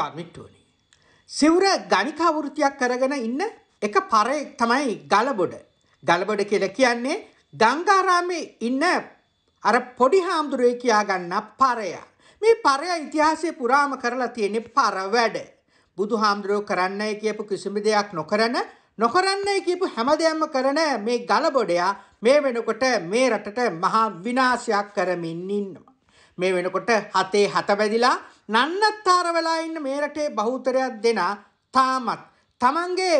ඒ අමිට්ටුවලි. සිවුර ගණිකාවෘතියක් කරගෙන ඉන්න එක පරයෙක් තමයි ගලබොඩ. ගලබොඩ කියල කියන්නේ ගංගාරාමේ ඉන්න අර පොඩි හාමුදුරුවේ කියා ගන්න පරයා. මේ පරයා ඉතිහාසය පුරාම කරලා තියෙන පර වැඩ. බුදු හාමුදුරුවෝ කරන්නයි කියපු කිසිම දෙයක් නොකරන නොකරන්නයි කියපු හැමදයක්ම කරන මේ ගලබොඩයා මේ වෙනකොට මේ රටට මහා විනාශයක් කරමින් ඉන්නවා. මේ වෙනකොට හතේ හත බැදිලා නන්නත්තර වෙලා ඉන්න මේ රටේ බහුතරයක් දෙන තාමත් තමන්ගේ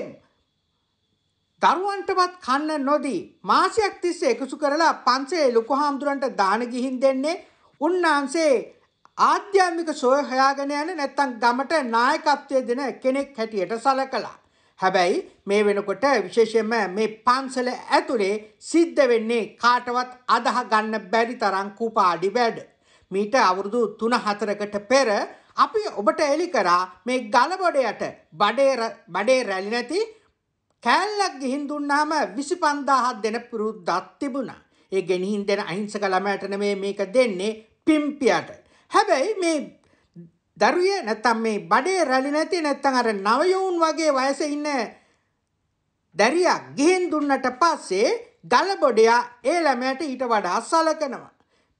දරුවන්ටවත් කන්න නොදී මාසයක් තිස්සේ එකසු කරලා පන්සේ ලොකු හාමුදුරන්ට දාන ගිහින් දෙන්නේ උන්නාන්සේ ආධ්‍යාත්මික සොය හොයාගෙන යන නැත්තම් ගමට නායකත්වය දෙන කෙනෙක් හැටියට සලකලා. හැබැයි මේ වෙනකොට විශේෂයෙන්ම මේ පන්සල ඇතුලේ සිද්ධ වෙන්නේ කාටවත් අදහ ගන්න බැරි තරම් කුපාඩි වැඩ. මීට අවුරුදු තුන හතරකට පෙර අපි ඔබට එලි කරා මේ ගලබොඩයට බඩේ රැලි නැති කෑල්ලක් ගිහින් දුන්නාම විසි පන්දාහත් දෙන පුරුද්දත් තිබුණා. ඒ ගෙනහින් දෙන අහිංසක ළමයට නෙමේ මේක දෙන්නේ පිම්පියට. හැබැයි මේ දරුවේ නැත්තම් මේ බඩේ රැලි නැති නැත්තම් අර නවයවුන් වගේ වයස ඉන්න දැරියා ගිහින් දුන්නට පස්සේ ගලබොඩයා ඒ ළමයට ඊට වඩා සලකනවා.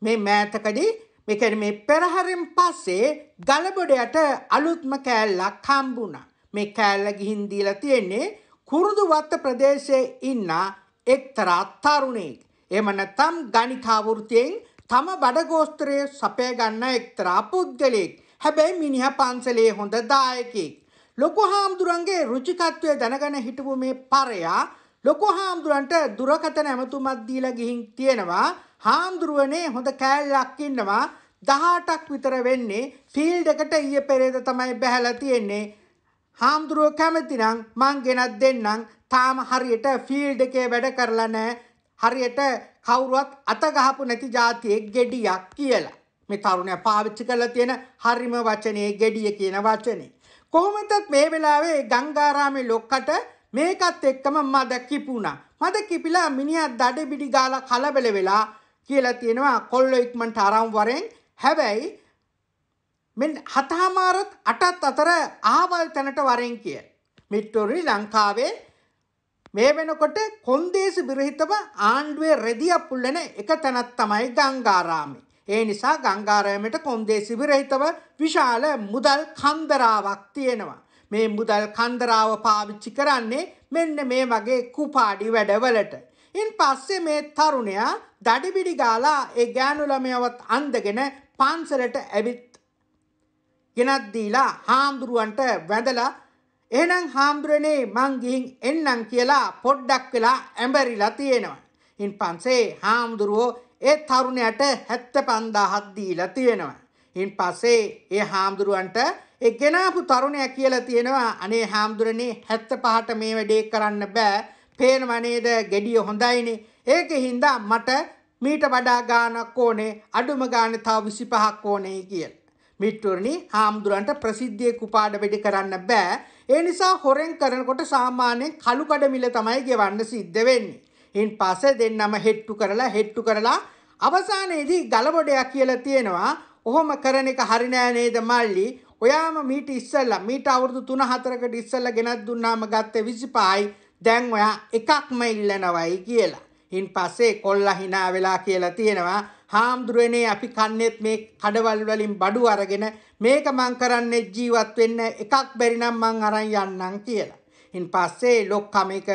මේ මෑතකදී මේකැන මේ පෙරහරෙන් පස්සේ ගලබොඩයට අලුත්ම කෑල්ලක් හම්බුණා. මේ කෑල්ල ගිහින් දීලා තියෙන්නේ කුරුදු වත්ත ප්‍රදේශයේ ඉන්න එක්තරා තරුණයෙක්. එහෙම නැත්නම් ගණිකා වෘත්තියෙන් තම බඩගෝස්තරය සපය ගන්න එක්තරා පුද්ගලෙක්. හැබැයි මිනිහා පන්සලේ හොඳ දායකෙක්. ලොකු හාමුදුරන්ගේ රුචිකත්වය දැනගෙන හිටපු මේ පරයා ලොකු හාමුදුරන්ට දුරකථන ඇමතුමක් දීලා ගිහින් තියෙනවා. හාමුදුරුවනේ හොඳ කෑල්ලක් ඉන්නවා දහටක් විතර වෙන්නේ ෆිල්ඩ් එකට ඊයේ පෙරේද තමයි බැහැලා තියෙන්නේ. හාමුදුරුව කැමතිනම් මං ගෙනත් දෙන්නම්. තාම හරියට ෆීල්ඩ් එකේ වැඩ කරලා නැහැ. හරියට කවුරුවත් අත ගහපු නැති જાතියේ gediyak කියලා. මේ තරුණයා පාවිච්චි කරලා තියෙන හරිම වචනේ gediy කියන වචනේ. කොහොමදත් මේ වෙලාවේ ගංගාරාමේ ලොක්කට මේකත් එක්කම මද කිපුණා. මද කිපිලා මිනිහා දඩබිඩි ගාලා කලබල වෙලා කියලා තියෙනවා කොල්ල ඉක්මන්ට ආරම්වරෙන් හැබැයි මෙන් හතහමාරත් අටත් අතර ආවල් තැනට වරෙන් කිය. මිට්ටොරි ලංකාවේ මේ වෙනකොට කොන්දේසි බිරහිතව ආණ්ඩුවේ රෙදිය පුල්ලන එක තැනත් තමයි ගංගාරාමි. ඒ නිසා ගංගාරෑමට කොන්දේසි විරහිතව විශාල මුදල් කන්දරාවක් තියෙනවා. මේ මුදල් කන්දරාව පාවිච්චි කරන්නේ මෙන්න මේ වගේ කුපාඩි වැඩවලට. ඉන් පස්සේ මේ තරුණයා දඩිබිඩි ගාලා ඒ ගෑනු ළමයවත් අන්දගෙන පන්සලට ඇවිත් ගෙනත් දීලා හාමුදුරුවන්ට වැඳලා එහෙනම් හාමුදුරනේ මං ගිහින් එන්නම් කියලා පොඩ්ඩක් වෙලා ඇඹරිලා තියෙනවා. ඉන් පස්සේ හාමුදුරුවෝ ඒ තරුණයට 75000ක් දීලා තියෙනවා. ඉන් පස්සේ ඒ හාමුදුරුවන්ට ඒ ගෙනාපු තරුණයා කියලා තියෙනවා අනේ හාමුදුරනේ 75ට මේ වැඩේ කරන්න බෑ පේනවා නේද gediya හොඳයිනේ ඒකේ හින්දා මට මීට වඩා ගාණක් ඕනේ අඩුම ගානේ තව 25ක් ඕනේ කියලා මිට්ටුරණි හාමුදුරන්ට ප්‍රසිද්ධියේ කුපාඩ වැඩි කරන්න බෑ. ඒ නිසා හොරෙන් කරනකොට සාමාන්‍යයෙන් කළු කඩමිල තමයි ගෙවන්න සිද්ධ වෙන්නේ. ඉන් පස්සේ දෙන්නම හෙට්ටු කරලා හෙට්ටු කරලා අවසානයේදී ගලබොඩයක් කියලා තියෙනවා. ඔහොම කරන එක හරි නෑ නේද මල්ලි? ඔයාම මීට ඉස්සෙල්ලා මීට අවුරුදු 3-4කට ඉස්සෙල්ලා ගෙනත් දුන්නාම ගත්තේ 25යි. දැන් ඔයා එකක්ම ඉල්ලනවයි කියලා. ඉන් පස්සේ කොල්ලා හිනා වෙලා කියලා තියෙනවා හාමුදුරුවනේ අපි කන්නෙත් මේ කඩවල් වලින් බඩු අරගෙන මේක මං කරන්නේ ජීවත් වෙන්න එකක් බැරි නම් මං අරන් යන්නම් කියලා. ඉන් පස්සේ ලොක්කම එක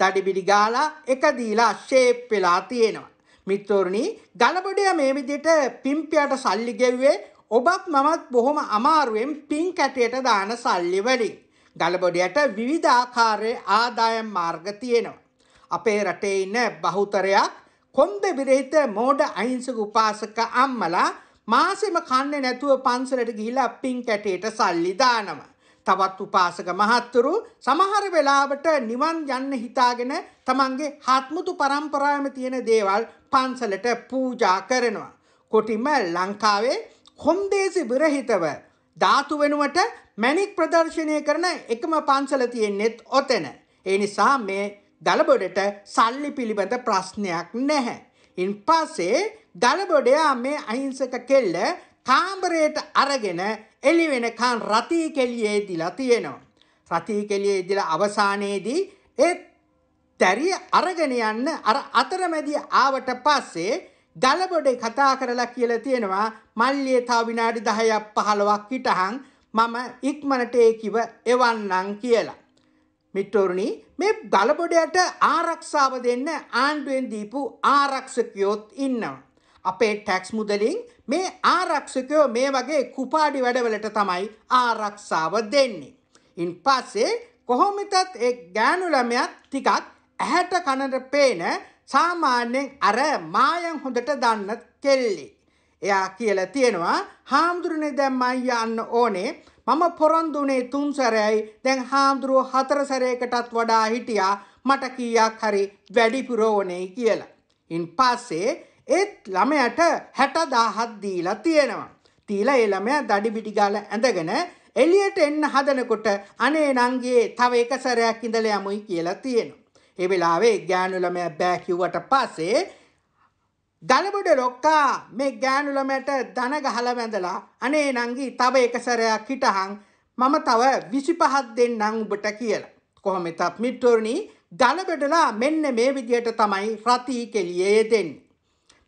දඩිබිඩි ගාලා එක දීලා ෂේප් වෙලා තියෙනවා. මිත්‍රෝරණි ගලබඩය මේ විදිහට පිම්පියට සල්ලි ගෙව්වේ ඔබත් මමත් බොහොම අමාරුවෙන් පින් කැටයට දාන සල්ලි වලින්. ගලබොඩියට විවිධාකාරයේ ආදායම් මාර්ග තියෙනවා. අපේ රටේ ඉන්න බහුතරයක් කොන්ද විරහිත මෝඩ අහිංසක උපාසක අම්මලා මාසෙම කන්නේ නැතුව පන්සලට ගිහිලා පින් කැටේට සල්ලි දානවා. තවත් උපාසක මහත්තුරු සමහර වෙලාවට නිවන් යන්න හිතාගෙන තමන්ගේ හත්මුතු පරම්පරාවම තියෙන දේවල් පන්සලට පූජා කරනවා. කොටිම ලංකාවේ කොන්දේසි විරහිතව ධාතු වෙනුවට මැණික් ප්‍රදර්ශනය කරන එකම පන්සල තියෙන්නෙත් ඔතන. ඒ නිසා මේ දලබොඩට සල්ලි පිළිබඳ ප්‍රශ්නයක් නැහැ. ඉන් පස්සේ දලබොඩයා මේ අහිංසක කෙල්ල කාම්බරයට අරගෙන එලිවෙනකන් රතී කෙලියේ දිලා තියෙනවා. රතී කෙලියේ දිලා අවසානයේදී ඒත් දැරිය අරගෙන යන්න අර අතරමැදි ආවට පස්සේ දලබොඩේ කතා කරලා කියලා තියෙනවා මල්ලියේ තව විනාඩි 10ක් 15ක් හිටහන් මම ඉක්මනට ඒ කිව එවන්නම් කියලා. මිට්ටෝරණි මේ ගලබොඩයට ආරක්ෂාව දෙන්න ආණ්ඩුවෙන් දීපු ආරක්ෂකයොත් ඉන්නවා. අපේ ටැක්ස් මුදලින් මේ ආරක්ෂකයෝ මේ වගේ කුපාඩි වැඩවලට තමයි ආරක්ෂාව දෙන්නේ. ඉන් පස්සේ කොහොමිතත් ඒ ගෑනු ළමයත් ටිකක් ඇහැට කනට පේන සාමාන්‍යයෙන් අර මායන් හොඳට දන්න කෙල්ලේ. එයා කියලා තියෙනවා හාමුදුරනේ දැන් මම යන්න ඕනේ මම පොරොන්දුනේ තුන් සැරයයි දැන් හාමුදුරුව හතර සැරයකටත් වඩා හිටියා මට කීයක් හරි වැඩිපුර ඕනේ කියලා. ඉන් පස්සේ ඒත් ළමයට 60000ක් දීලා තියෙනවා. තීලා ඒ ළමයා දඩිබිඩි ගාලා ඇඳගෙන එළියට එන්න හදනකොට අනේ නංගියේ තව එක සැරයක් ඉඳලා යමුයි කියලා තියෙනවා. ඒ වෙලාවේ ගෑනු ළමයා බෑ කිව්වට පස්සේ දළබඩ ලොක්කා මේ ගෑනුලමට දන ගහල වැඳලා අනේ නංගී තව එකසරයක් හිටහං මම තව විසිපහත් දෙන්නම් උඹට කියලා. කොහොම තත් මිට්ටෝරණී ගලබඩලා මෙන්න මේ විදියට තමයි රතිී කෙලියේ දෙන්න.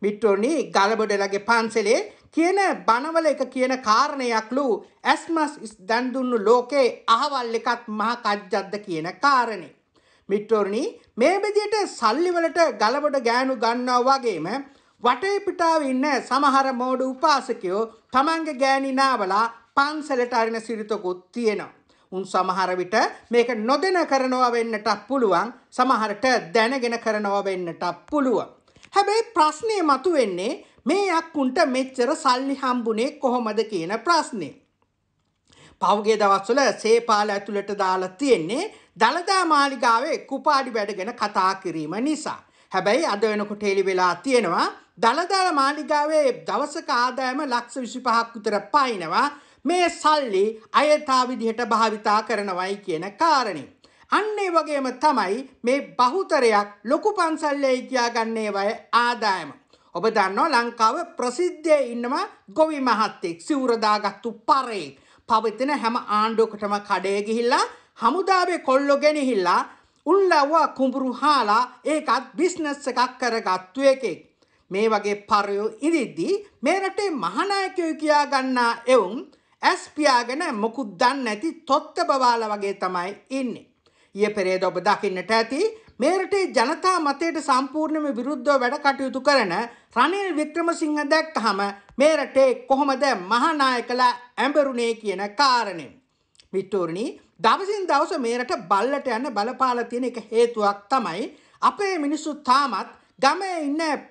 මිට්ටෝනී ගලබඩලගේ පන්සලේ කියන බනවල එක කියන කාරණයක්ලු ඇස්මස් දැන්දුන්නු ලෝකේ අහවල් එකත් මහා කජ්ජද්ද කියන කාරණේ. මිට්ටෝරණී මේ බෙදියට සල්ලිවලට ගලබඩ ගෑනු ගන්නා වගේම වටේ පිටාව ඉන්න සමහර මෝඩ උපාසකයෝ තමන්ගේ ගෑණිනාවලා පන්සලට අරින සිරිතකුත් තියෙනවා. උන් සමහර විට මේක නොදෙන කරනවා වෙන්නට පුළුවන් සමහරට දැනගෙන කරනවා වෙන්නට පුළුවන්. හැබැයි ප්‍රශ්නය මතු වෙන්නේ මේ අක්කුන්ට මෙච්චර සල්ලි හම්බුනේ කොහොමද කියන ප්‍රශ්නේ. පෞගේ දවස්වල සේපාල ඇතුළට දාලා තියෙන්නේ දළදා මාලිගාවේ කුපාඩි වැඩගෙන කතා කිරීම නිසා. හැබැයි අද වෙනකොට එළි වෙලා තියෙනවා දළදාල මාලිගාවේ දවසක ආදායම ලක්ෂ විසිපහක් විතර පයිනවා මේ සල්ලි අයථා විදිහට භාවිතා කරනවයි කියන කාරණේ. අන්න ඒ වගේම තමයි මේ බහුතරයක් ලොකු පන්සල්ලේ කියාගන්නේ වය ආදායම. ඔබ දන්නවා ලංකාව ප්‍රසිද්ධයේ ඉන්නවා ගොවි මහත්තෙක් සිවුරදාගත්තු පරේ. පවතින හැම ආණ්ඩුවකටම කඩේ ගිහිල්ලා හමුදාවේ කොල්ලො ගෙනහිල්ලා උල්ලව්වා කුඹුරු හාලා ඒකත් බිස්නස් එකක් කරගත්තු එකෙක්. මේ වගේ පරයෝ ඉදිද්දී මේ රටේ මහනායකයෝ කියා ගන්නා එවුන් ඇස් පියාගෙන මොකුත් දන්නේ නැති තොත්ත බබාලා වගේ තමයි ඉන්නේ. ඊයේ පෙරේද ඔබ දකින්නට ඇති මේ රටේ ජනතා මතයට සම්පූර්ණයෙන්ම විරුද්ධව වැඩ කටයුතු කරන රනිල් වික්‍රමසිංහ දැක්කහම මේ රටේ කොහොමද මහානායකලා ඇඹරුනේ කියන කාරණේ. මිතුරුනි දවසින් දවස මේ රට බල්ලට යන බලපාලා තියෙන එක හේතුවක් තමයි අපේ මිනිස්සු තාමත් ගමේ ඉන්න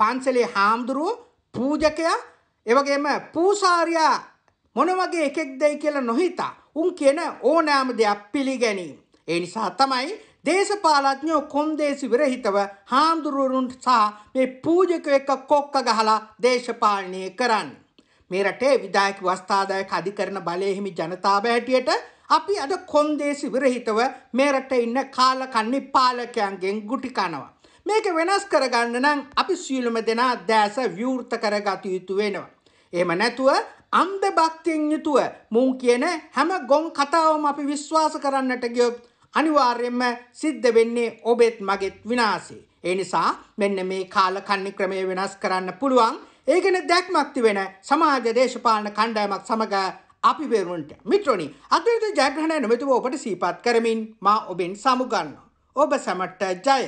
පන්සලේ හාමුදුරුවෝ පූජකයා එවගේම පූසාරයා මොනවගේ එකෙක් දැයි කියලා නොහිතා උන් කියන ඕනෑම දෙයක් පිළිගැනීම. ඒ නිසා තමයි දේශපාලඥයෝ කොන්දේසි විරහිතව හාමුදුරුවරුන්ට සහ මේ පූජක එක්ක කොක්ක ගහලා දේශපාලනය කරන්න. මේ රටේ විදායක වස්ථාදායක අධිකරණ බලය හිමි ජනතාව හැටියට අපි අද කොන්දේසි විරහිතව මේ රටේ ඉන්න කාලකන්ණි පාලකයන්ගෙන් ගුටි කනවා. මේක වෙනස් කරගන්න නම් අපි සියලුම දෙනා දැස විවෘත කරගත යුතු වෙනවා. එහෙම නැතුව අන්ද භක්තියෙන් යුතුව මුන් කියන හැම ගොන් කතාවම අපි විශ්වාස කරන්නට ගියොත් අනිවාර්යෙන්ම සිද්ධ වෙන්නේ ඔබෙත් මගෙත් විනාසේ. ඒ නිසා මෙන්න මේ කාල කන්නි ක්‍රමය වෙනස් කරන්න පුළුවන්. ඒ ගැන දැක්මක් තිබෙන සමාජ දේශපාලන කණ්ඩායමක් සමග අපි වෙනුන්ට මිත්‍රොනි අදට ජයග්‍රහණ නොමැතිව ඔබට සීපත් කරමින් මා ඔබෙන් සමුගන්න. ඔබ සැමට ජය.